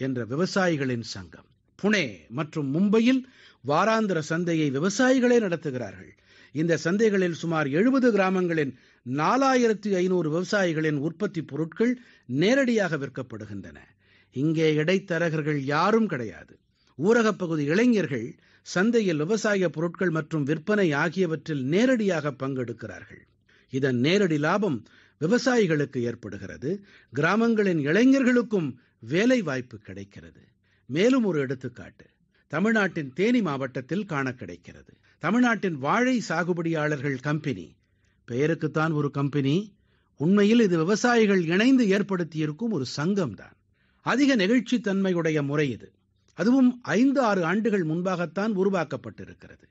என்ற விவசாயிகளின் சங்கம் புனே மற்றும் மும்பையில் வாராந்திர சந்தையை விவசாயிகளே நடத்துகிறார்கள் இந்த சந்தைகளில் சுமார் எழுபது கிராமங்களின் நாலாயிரத்தி ஐநூறு விவசாயிகளின் உற்பத்தி பொருட்கள் நேரடியாக விற்கப்படுகின்றன இங்கே இடைத்தரகர்கள் யாரும் கிடையாது ஊரகப் பகுதி இளைஞர்கள் சந்தையில் விவசாய பொருட்கள் மற்றும் விற்பனை ஆகியவற்றில் நேரடியாக பங்கெடுக்கிறார்கள் இதன் நேரடி லாபம் விவசாயிகளுக்கு ஏற்படுகிறது கிராமங்களின் இளைஞர்களுக்கும் வேலை வாய்ப்பு கிடைக்கிறது மேலும் ஒரு எடுத்துக்காட்டு தமிழ்நாட்டின் தேனி மாவட்டத்தில் காண கிடைக்கிறது தமிழ்நாட்டின் வாழை சாகுபடியாளர்கள் கம்பெனி பெயருக்குத்தான் ஒரு கம்பெனி உண்மையில் இது விவசாயிகள் இணைந்து ஏற்படுத்தியிருக்கும் ஒரு தான் அதிக தன்மையுடைய முறை இது அதுவும் ஐந்து ஆறு ஆண்டுகள் முன்பாகத்தான் உருவாக்கப்பட்டிருக்கிறது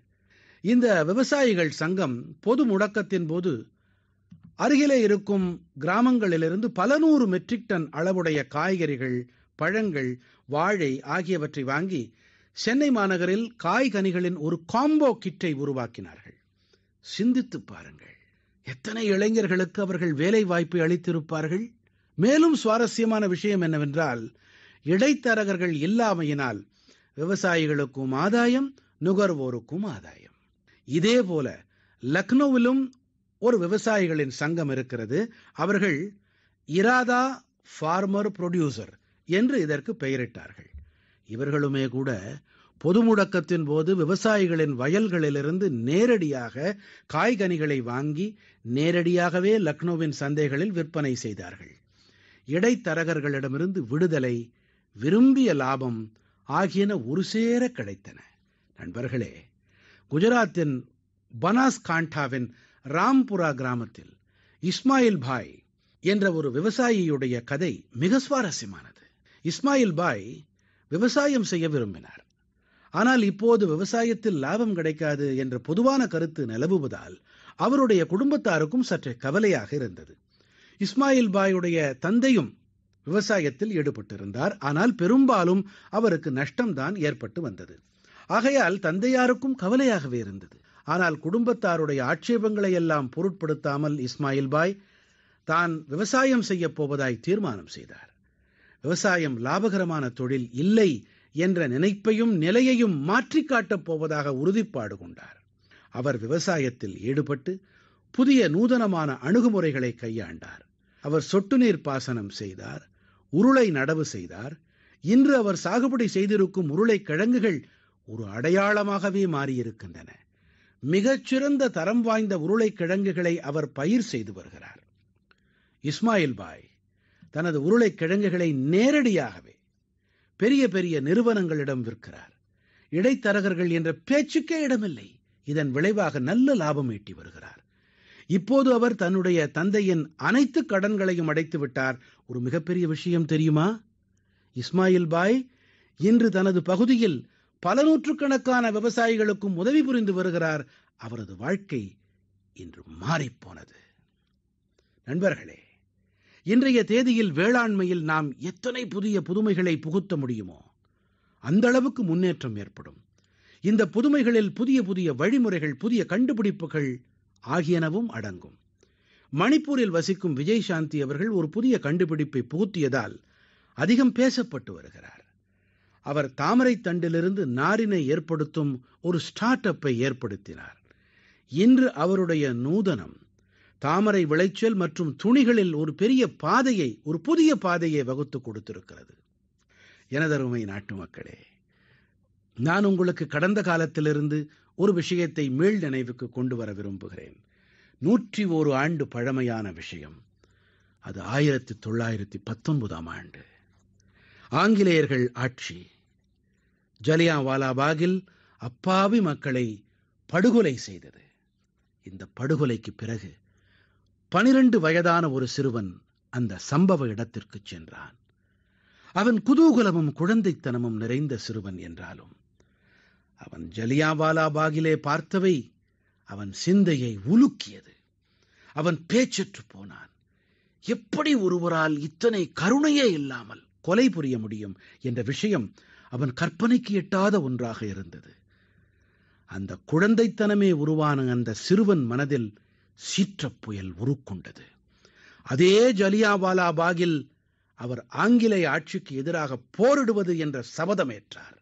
இந்த விவசாயிகள் சங்கம் பொது முடக்கத்தின் போது அருகிலே இருக்கும் கிராமங்களிலிருந்து பல நூறு மெட்ரிக் டன் அளவுடைய காய்கறிகள் பழங்கள் வாழை ஆகியவற்றை வாங்கி சென்னை மாநகரில் காய்கனிகளின் ஒரு காம்போ கிட்டை உருவாக்கினார்கள் சிந்தித்து பாருங்கள் எத்தனை இளைஞர்களுக்கு அவர்கள் வேலை வாய்ப்பை அளித்திருப்பார்கள் மேலும் சுவாரஸ்யமான விஷயம் என்னவென்றால் இடைத்தரகர்கள் இல்லாமையினால் விவசாயிகளுக்கும் ஆதாயம் நுகர்வோருக்கும் ஆதாயம் இதே போல லக்னோவிலும் ஒரு விவசாயிகளின் சங்கம் இருக்கிறது அவர்கள் இராதா ஃபார்மர் புரொடியூசர் என்று இதற்கு பெயரிட்டார்கள் இவர்களுமே கூட பொது முடக்கத்தின் போது விவசாயிகளின் வயல்களிலிருந்து நேரடியாக காய்கனிகளை வாங்கி நேரடியாகவே லக்னோவின் சந்தைகளில் விற்பனை செய்தார்கள் இடைத்தரகர்களிடமிருந்து விடுதலை விரும்பிய லாபம் ஆகியன ஒரு சேர கிடைத்தன நண்பர்களே குஜராத்தின் பனாஸ்காண்டாவின் ராம்புரா கிராமத்தில் இஸ்மாயில் பாய் என்ற ஒரு விவசாயியுடைய கதை மிக சுவாரஸ்யமானது இஸ்மாயில் பாய் விவசாயம் செய்ய விரும்பினார் ஆனால் இப்போது விவசாயத்தில் லாபம் கிடைக்காது என்ற பொதுவான கருத்து நிலவுவதால் அவருடைய குடும்பத்தாருக்கும் சற்றே கவலையாக இருந்தது இஸ்மாயில் பாயுடைய தந்தையும் விவசாயத்தில் ஈடுபட்டிருந்தார் ஆனால் பெரும்பாலும் அவருக்கு நஷ்டம்தான் ஏற்பட்டு வந்தது ஆகையால் தந்தையாருக்கும் கவலையாகவே இருந்தது ஆனால் குடும்பத்தாருடைய ஆட்சேபங்களை எல்லாம் பொருட்படுத்தாமல் இஸ்மாயில் பாய் தான் விவசாயம் செய்யப் போவதாய் தீர்மானம் செய்தார் விவசாயம் இலாபகரமான தொழில் இல்லை என்ற நினைப்பையும் நிலையையும் மாற்றிக் காட்டப் போவதாக உறுதிப்பாடு கொண்டார் அவர் விவசாயத்தில் ஈடுபட்டு புதிய நூதனமான அணுகுமுறைகளை கையாண்டார் அவர் சொட்டு நீர் பாசனம் செய்தார் உருளை நடவு செய்தார் இன்று அவர் சாகுபடி செய்திருக்கும் உருளை கிழங்குகள் ஒரு அடையாளமாகவே மாறியிருக்கின்றன மிகச்சிறந்த தரம் வாய்ந்த உருளைக்கிழங்குகளை அவர் பயிர் செய்து வருகிறார் இஸ்மாயில் பாய் தனது உருளைக்கிழங்குகளை நேரடியாகவே பெரிய பெரிய நிறுவனங்களிடம் விற்கிறார் இடைத்தரகர்கள் என்ற பேச்சுக்கே இடமில்லை இதன் விளைவாக நல்ல லாபம் ஈட்டி வருகிறார் இப்போது அவர் தன்னுடைய தந்தையின் அனைத்து கடன்களையும் அடைத்து விட்டார் ஒரு மிகப்பெரிய விஷயம் தெரியுமா இஸ்மாயில் பாய் இன்று தனது பகுதியில் பல நூற்றுக்கணக்கான விவசாயிகளுக்கும் உதவி புரிந்து வருகிறார் அவரது வாழ்க்கை இன்று மாறிப்போனது நண்பர்களே இன்றைய தேதியில் வேளாண்மையில் நாம் எத்தனை புதிய புதுமைகளை புகுத்த முடியுமோ அந்த அளவுக்கு முன்னேற்றம் ஏற்படும் இந்த புதுமைகளில் புதிய புதிய வழிமுறைகள் புதிய கண்டுபிடிப்புகள் ஆகியனவும் அடங்கும் மணிப்பூரில் வசிக்கும் விஜய் சாந்தி அவர்கள் ஒரு புதிய கண்டுபிடிப்பை புகுத்தியதால் அதிகம் பேசப்பட்டு வருகிறார் அவர் தாமரைத் தண்டிலிருந்து நாரினை ஏற்படுத்தும் ஒரு ஸ்டார்ட் அப்பை ஏற்படுத்தினார் இன்று அவருடைய நூதனம் தாமரை விளைச்சல் மற்றும் துணிகளில் ஒரு பெரிய பாதையை ஒரு புதிய பாதையை வகுத்து கொடுத்திருக்கிறது எனதருமை நாட்டுமக்களே நான் உங்களுக்கு கடந்த காலத்திலிருந்து ஒரு விஷயத்தை மீள் நினைவுக்கு கொண்டு வர விரும்புகிறேன் நூற்றி ஒரு ஆண்டு பழமையான விஷயம் அது ஆயிரத்தி தொள்ளாயிரத்தி பத்தொன்பதாம் ஆண்டு ஆங்கிலேயர்கள் ஆட்சி ஜலியாவாலாபாகில் அப்பாவி மக்களை படுகொலை செய்தது இந்த படுகொலைக்கு பிறகு பனிரண்டு வயதான ஒரு சிறுவன் அந்த சம்பவ இடத்திற்குச் சென்றான் அவன் குதூகலமும் குழந்தைத்தனமும் நிறைந்த சிறுவன் என்றாலும் அவன் ஜலியாவாலா பாகிலே பார்த்தவை அவன் சிந்தையை உலுக்கியது அவன் பேச்சற்று போனான் எப்படி ஒருவரால் இத்தனை கருணையே இல்லாமல் கொலை புரிய முடியும் என்ற விஷயம் அவன் கற்பனைக்கு எட்டாத ஒன்றாக இருந்தது அந்த குழந்தைத்தனமே உருவான அந்த சிறுவன் மனதில் சீற்றப்புயல் உருக்கொண்டது அதே ஜலியாவாலா பாகில் அவர் ஆங்கிலேய ஆட்சிக்கு எதிராக போரிடுவது என்ற சபதமேற்றார்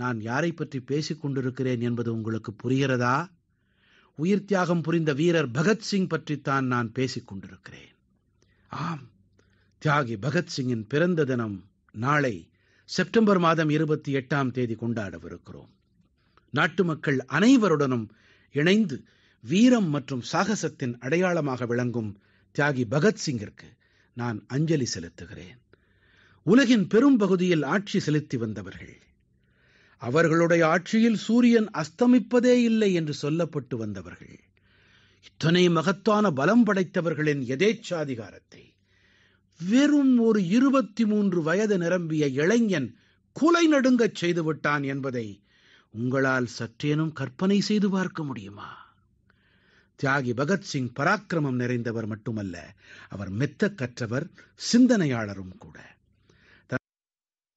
நான் யாரை பற்றி பேசிக் கொண்டிருக்கிறேன் என்பது உங்களுக்கு புரிகிறதா உயிர் தியாகம் புரிந்த வீரர் பகத்சிங் பற்றித்தான் நான் பேசிக் கொண்டிருக்கிறேன் ஆம் தியாகி பகத்சிங்கின் பிறந்த தினம் நாளை செப்டம்பர் மாதம் இருபத்தி எட்டாம் தேதி கொண்டாடவிருக்கிறோம் நாட்டு மக்கள் அனைவருடனும் இணைந்து வீரம் மற்றும் சாகசத்தின் அடையாளமாக விளங்கும் தியாகி பகத்சிங்கிற்கு நான் அஞ்சலி செலுத்துகிறேன் உலகின் பெரும் பகுதியில் ஆட்சி செலுத்தி வந்தவர்கள் அவர்களுடைய ஆட்சியில் சூரியன் அஸ்தமிப்பதே இல்லை என்று சொல்லப்பட்டு வந்தவர்கள் இத்தனை மகத்தான பலம் படைத்தவர்களின் எதேச்சாதிகாரத்தை வெறும் ஒரு இருபத்தி மூன்று வயது நிரம்பிய இளைஞன் குலை நடுங்கச் செய்துவிட்டான் என்பதை உங்களால் சற்றேனும் கற்பனை செய்து பார்க்க முடியுமா தியாகி பகத்சிங் பராக்கிரமம் நிறைந்தவர் மட்டுமல்ல அவர் மெத்த கற்றவர் சிந்தனையாளரும் கூட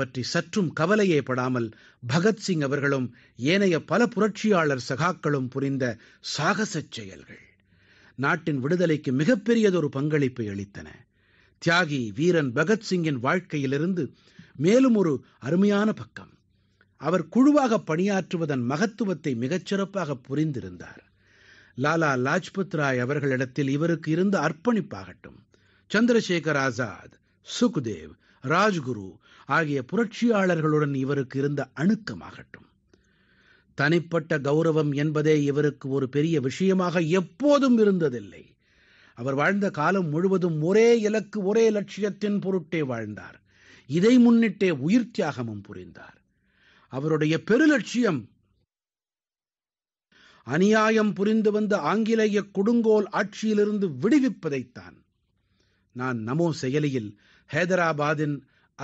பற்றி சற்றும் கவலையே படாமல் பகத்சிங் அவர்களும் ஏனைய பல புரட்சியாளர் சகாக்களும் புரிந்த சாகசச் செயல்கள் நாட்டின் விடுதலைக்கு மிகப்பெரியதொரு பங்களிப்பை அளித்தன தியாகி வீரன் பகத்சிங்கின் வாழ்க்கையிலிருந்து மேலும் ஒரு அருமையான பக்கம் அவர் குழுவாக பணியாற்றுவதன் மகத்துவத்தை மிகச்சிறப்பாக புரிந்திருந்தார் லாலா லாஜ்பத் ராய் அவர்களிடத்தில் இவருக்கு இருந்த அர்ப்பணிப்பாகட்டும் சந்திரசேகர் ஆசாத் சுக்தேவ் ராஜ்குரு ஆகிய புரட்சியாளர்களுடன் இவருக்கு இருந்த அணுக்கமாகட்டும் தனிப்பட்ட கௌரவம் என்பதே இவருக்கு ஒரு பெரிய விஷயமாக எப்போதும் இருந்ததில்லை அவர் வாழ்ந்த காலம் முழுவதும் ஒரே இலக்கு ஒரே லட்சியத்தின் பொருட்டே வாழ்ந்தார் இதை முன்னிட்டே உயிர்த்தியாகமும் புரிந்தார் அவருடைய பெருலட்சியம் அநியாயம் புரிந்து வந்த ஆங்கிலேய கொடுங்கோல் ஆட்சியிலிருந்து விடுவிப்பதைத்தான் நான் நமோ செயலியில் ஹைதராபாதின்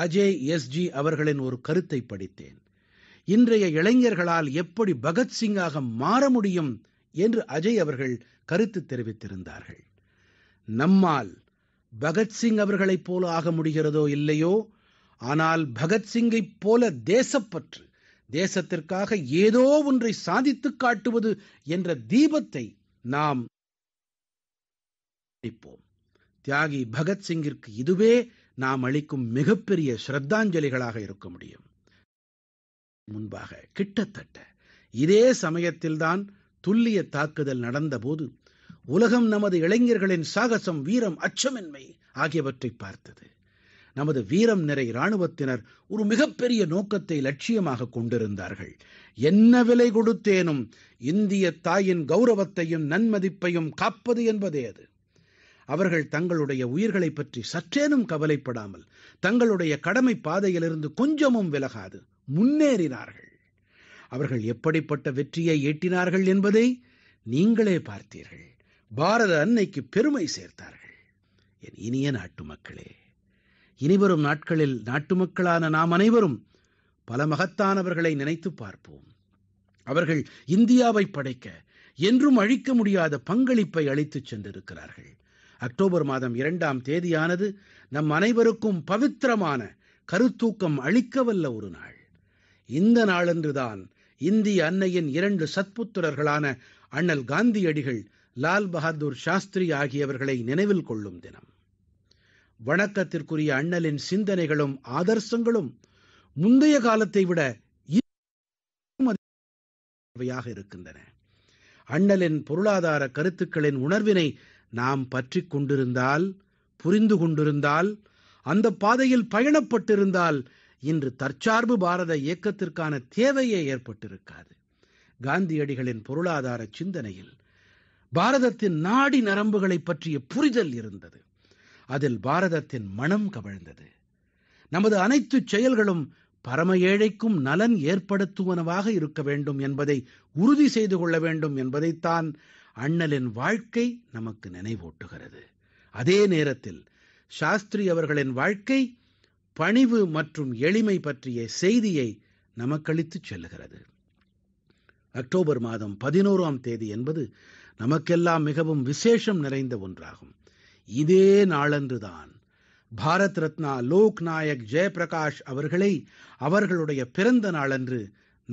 அஜய் எஸ்ஜி அவர்களின் ஒரு கருத்தை படித்தேன் இன்றைய இளைஞர்களால் எப்படி பகத்சிங்காக மாற முடியும் என்று அஜய் அவர்கள் கருத்து தெரிவித்திருந்தார்கள் நம்மால் பகத்சிங் அவர்களைப் போல ஆக முடிகிறதோ இல்லையோ ஆனால் பகத்சிங்கைப் போல தேசப்பற்று தேசத்திற்காக ஏதோ ஒன்றை சாதித்துக் காட்டுவது என்ற தீபத்தை நாம் தியாகி பகத்சிங்கிற்கு இதுவே நாம் அளிக்கும் மிகப்பெரிய ஸ்ரத்தாஞ்சலிகளாக இருக்க முடியும் முன்பாக கிட்டத்தட்ட இதே சமயத்தில்தான் துல்லிய தாக்குதல் நடந்தபோது உலகம் நமது இளைஞர்களின் சாகசம் வீரம் அச்சமின்மை ஆகியவற்றை பார்த்தது நமது வீரம் நிறை இராணுவத்தினர் ஒரு மிகப்பெரிய நோக்கத்தை லட்சியமாக கொண்டிருந்தார்கள் என்ன விலை கொடுத்தேனும் இந்திய தாயின் கௌரவத்தையும் நன்மதிப்பையும் காப்பது என்பதே அது அவர்கள் தங்களுடைய உயிர்களை பற்றி சற்றேனும் கவலைப்படாமல் தங்களுடைய கடமை பாதையிலிருந்து கொஞ்சமும் விலகாது முன்னேறினார்கள் அவர்கள் எப்படிப்பட்ட வெற்றியை ஈட்டினார்கள் என்பதை நீங்களே பார்த்தீர்கள் பாரத அன்னைக்கு பெருமை சேர்த்தார்கள் என் இனிய நாட்டு மக்களே இனிவரும் நாட்களில் நாட்டு மக்களான நாம் அனைவரும் பல மகத்தானவர்களை நினைத்துப் பார்ப்போம் அவர்கள் இந்தியாவை படைக்க என்றும் அழிக்க முடியாத பங்களிப்பை அளித்துச் சென்றிருக்கிறார்கள் அக்டோபர் மாதம் இரண்டாம் தேதியானது நம் அனைவருக்கும் பவித்திரமான கருத்தூக்கம் அளிக்கவல்ல ஒரு நாள் இந்த நாளன்றுதான் இந்திய அன்னையின் இரண்டு சத்புத்திரர்களான அண்ணல் காந்தியடிகள் லால் பகதூர் சாஸ்திரி ஆகியவர்களை நினைவில் கொள்ளும் தினம் வணக்கத்திற்குரிய அண்ணலின் சிந்தனைகளும் ஆதர்சங்களும் முந்தைய காலத்தை விட இருக்கின்றன அண்ணலின் பொருளாதார கருத்துக்களின் உணர்வினை நாம் பற்றி கொண்டிருந்தால் புரிந்து கொண்டிருந்தால் அந்த பாதையில் பயணப்பட்டிருந்தால் இன்று தற்சார்பு பாரத இயக்கத்திற்கான தேவையே ஏற்பட்டிருக்காது காந்தியடிகளின் பொருளாதார சிந்தனையில் பாரதத்தின் நாடி நரம்புகளை பற்றிய புரிதல் இருந்தது அதில் பாரதத்தின் மனம் கவிழ்ந்தது நமது அனைத்துச் செயல்களும் பரம ஏழைக்கும் நலன் ஏற்படுத்துவனவாக இருக்க வேண்டும் என்பதை உறுதி செய்து கொள்ள வேண்டும் என்பதைத்தான் அண்ணலின் வாழ்க்கை நமக்கு நினைவூட்டுகிறது அதே நேரத்தில் சாஸ்திரி அவர்களின் வாழ்க்கை பணிவு மற்றும் எளிமை பற்றிய செய்தியை நமக்களித்துச் செல்லுகிறது அக்டோபர் மாதம் பதினோராம் தேதி என்பது நமக்கெல்லாம் மிகவும் விசேஷம் நிறைந்த ஒன்றாகும் இதே நாளன்றுதான் பாரத் ரத்னா லோக் நாயக் ஜெயபிரகாஷ் அவர்களை அவர்களுடைய பிறந்த நாளன்று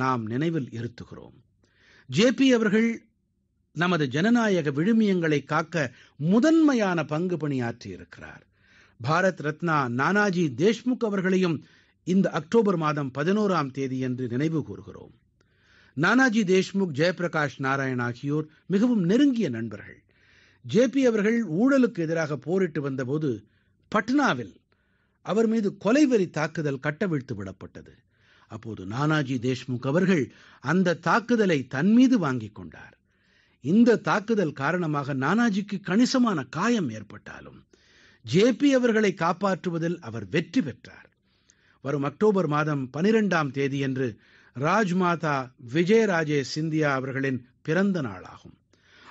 நாம் நினைவில் இருத்துகிறோம் ஜேபி அவர்கள் நமது ஜனநாயக விழுமியங்களை காக்க முதன்மையான பங்கு பணியாற்றியிருக்கிறார் பாரத் ரத்னா நானாஜி தேஷ்முக் அவர்களையும் இந்த அக்டோபர் மாதம் பதினோராம் தேதி என்று நினைவு கூறுகிறோம் நானாஜி தேஷ்முக் ஜெயபிரகாஷ் நாராயண் ஆகியோர் மிகவும் நெருங்கிய நண்பர்கள் ஜேபி அவர்கள் ஊழலுக்கு எதிராக போரிட்டு வந்தபோது பட்னாவில் அவர் மீது கொலைவெறி தாக்குதல் கட்டவிழ்த்து விடப்பட்டது அப்போது நானாஜி தேஷ்முக் அவர்கள் அந்த தாக்குதலை தன் மீது வாங்கிக் கொண்டார் இந்த தாக்குதல் காரணமாக நானாஜிக்கு கணிசமான காயம் ஏற்பட்டாலும் ஜேபி அவர்களை காப்பாற்றுவதில் அவர் வெற்றி பெற்றார் வரும் அக்டோபர் மாதம் பனிரெண்டாம் தேதியன்று ராஜ்மாதா விஜயராஜே சிந்தியா அவர்களின் பிறந்த நாளாகும்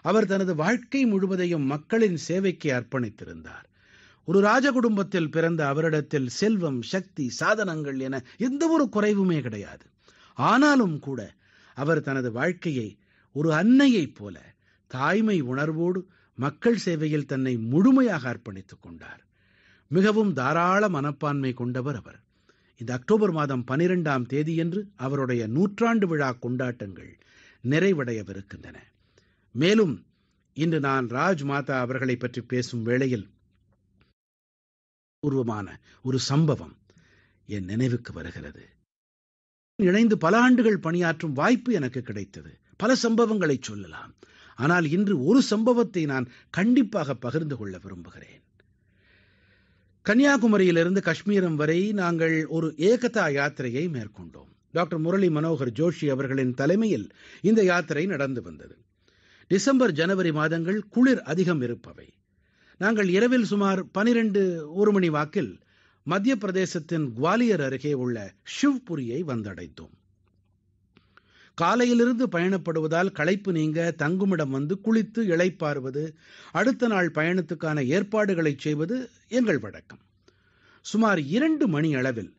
அவர் தனது வாழ்க்கை முழுவதையும் மக்களின் சேவைக்கு அர்ப்பணித்திருந்தார் ஒரு ராஜகுடும்பத்தில் பிறந்த அவரிடத்தில் செல்வம் சக்தி சாதனங்கள் என எந்த ஒரு குறைவுமே கிடையாது ஆனாலும் கூட அவர் தனது வாழ்க்கையை ஒரு அன்னையைப் போல தாய்மை உணர்வோடு மக்கள் சேவையில் தன்னை முழுமையாக அர்ப்பணித்துக் கொண்டார் மிகவும் தாராள மனப்பான்மை கொண்டவர் அவர் இந்த அக்டோபர் மாதம் பனிரெண்டாம் தேதியன்று அவருடைய நூற்றாண்டு விழா கொண்டாட்டங்கள் நிறைவடையவிருக்கின்றன மேலும் இன்று நான் ராஜ்மாதா அவர்களைப் பற்றி பேசும் வேளையில் பூர்வமான ஒரு சம்பவம் என் நினைவுக்கு வருகிறது இணைந்து பல ஆண்டுகள் பணியாற்றும் வாய்ப்பு எனக்கு கிடைத்தது பல சம்பவங்களை சொல்லலாம் ஆனால் இன்று ஒரு சம்பவத்தை நான் கண்டிப்பாக பகிர்ந்து கொள்ள விரும்புகிறேன் கன்னியாகுமரியிலிருந்து காஷ்மீரம் வரை நாங்கள் ஒரு ஏகதா யாத்திரையை மேற்கொண்டோம் டாக்டர் முரளி மனோகர் ஜோஷி அவர்களின் தலைமையில் இந்த யாத்திரை நடந்து வந்தது டிசம்பர் ஜனவரி மாதங்கள் குளிர் அதிகம் இருப்பவை நாங்கள் இரவில் சுமார் பனிரெண்டு ஒரு மணி வாக்கில் மத்திய பிரதேசத்தின் குவாலியர் அருகே உள்ள ஷிவ்புரியை வந்தடைந்தோம் காலையிலிருந்து பயணப்படுவதால் களைப்பு நீங்க தங்குமிடம் வந்து குளித்து இளைப்பாறுவது அடுத்த நாள் பயணத்துக்கான ஏற்பாடுகளை செய்வது எங்கள் வழக்கம் சுமார் இரண்டு மணி அளவில்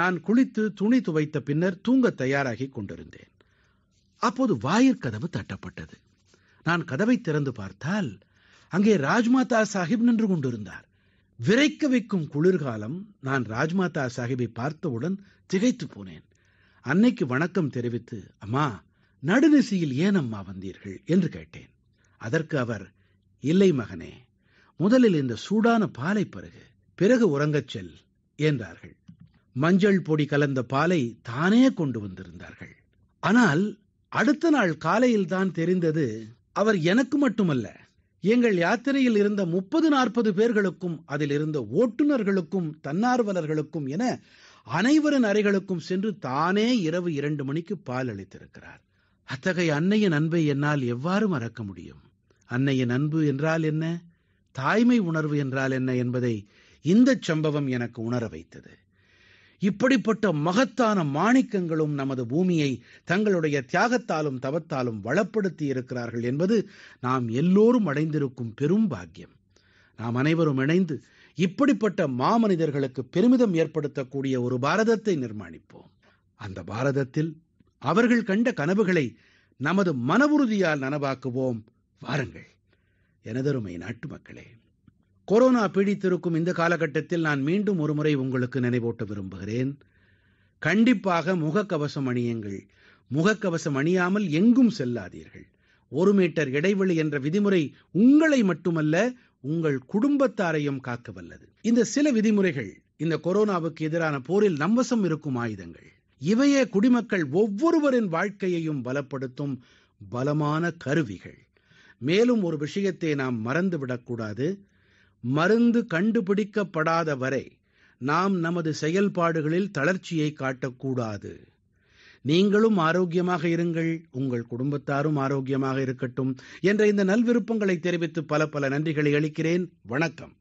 நான் குளித்து துணி துவைத்த பின்னர் தூங்க தயாராகிக் கொண்டிருந்தேன் அப்போது வாயிற்கதவு தட்டப்பட்டது நான் கதவை திறந்து பார்த்தால் அங்கே ராஜ்மாதா சாஹிப் நின்று கொண்டிருந்தார் விரைக்க வைக்கும் குளிர்காலம் நான் ராஜ்மாதா சாஹிப்பை பார்த்தவுடன் திகைத்து போனேன் அன்னைக்கு வணக்கம் தெரிவித்து அம்மா நடுநிசையில் ஏன் அம்மா வந்தீர்கள் என்று கேட்டேன் அதற்கு அவர் இல்லை மகனே முதலில் இந்த சூடான பாலை பருகு பிறகு உறங்கச் செல் என்றார்கள் மஞ்சள் பொடி கலந்த பாலை தானே கொண்டு வந்திருந்தார்கள் ஆனால் அடுத்த நாள் காலையில் தான் தெரிந்தது அவர் எனக்கு மட்டுமல்ல எங்கள் யாத்திரையில் இருந்த முப்பது நாற்பது பேர்களுக்கும் அதில் இருந்த ஓட்டுநர்களுக்கும் தன்னார்வலர்களுக்கும் என அனைவரின் அறைகளுக்கும் சென்று தானே இரவு இரண்டு மணிக்கு பால் அளித்திருக்கிறார் அத்தகைய அன்னையின் அன்பை என்னால் எவ்வாறு மறக்க முடியும் அன்னையின் அன்பு என்றால் என்ன தாய்மை உணர்வு என்றால் என்ன என்பதை இந்த சம்பவம் எனக்கு உணர வைத்தது இப்படிப்பட்ட மகத்தான மாணிக்கங்களும் நமது பூமியை தங்களுடைய தியாகத்தாலும் தவத்தாலும் வளப்படுத்தி இருக்கிறார்கள் என்பது நாம் எல்லோரும் அடைந்திருக்கும் பெரும் பாக்கியம் நாம் அனைவரும் இணைந்து இப்படிப்பட்ட மாமனிதர்களுக்கு பெருமிதம் ஏற்படுத்தக்கூடிய ஒரு பாரதத்தை நிர்மாணிப்போம் அந்த பாரதத்தில் அவர்கள் கண்ட கனவுகளை நமது மனவுறுதியால் நனவாக்குவோம் வாருங்கள் எனதருமை நாட்டு மக்களே கொரோனா பீடித்திருக்கும் இந்த காலகட்டத்தில் நான் மீண்டும் ஒருமுறை உங்களுக்கு நினைவூட்ட விரும்புகிறேன் கண்டிப்பாக முகக்கவசம் அணியுங்கள் முகக்கவசம் அணியாமல் எங்கும் செல்லாதீர்கள் ஒரு மீட்டர் இடைவெளி என்ற விதிமுறை உங்களை மட்டுமல்ல உங்கள் குடும்பத்தாரையும் காக்க வல்லது இந்த சில விதிமுறைகள் இந்த கொரோனாவுக்கு எதிரான போரில் நம்வசம் இருக்கும் ஆயுதங்கள் இவையே குடிமக்கள் ஒவ்வொருவரின் வாழ்க்கையையும் பலப்படுத்தும் பலமான கருவிகள் மேலும் ஒரு விஷயத்தை நாம் மறந்துவிடக்கூடாது மருந்து கண்டுபிடிக்கப்படாத வரை நாம் நமது செயல்பாடுகளில் தளர்ச்சியைக் காட்டக்கூடாது நீங்களும் ஆரோக்கியமாக இருங்கள் உங்கள் குடும்பத்தாரும் ஆரோக்கியமாக இருக்கட்டும் என்ற இந்த நல்விருப்பங்களை தெரிவித்து பல பல நன்றிகளை அளிக்கிறேன் வணக்கம்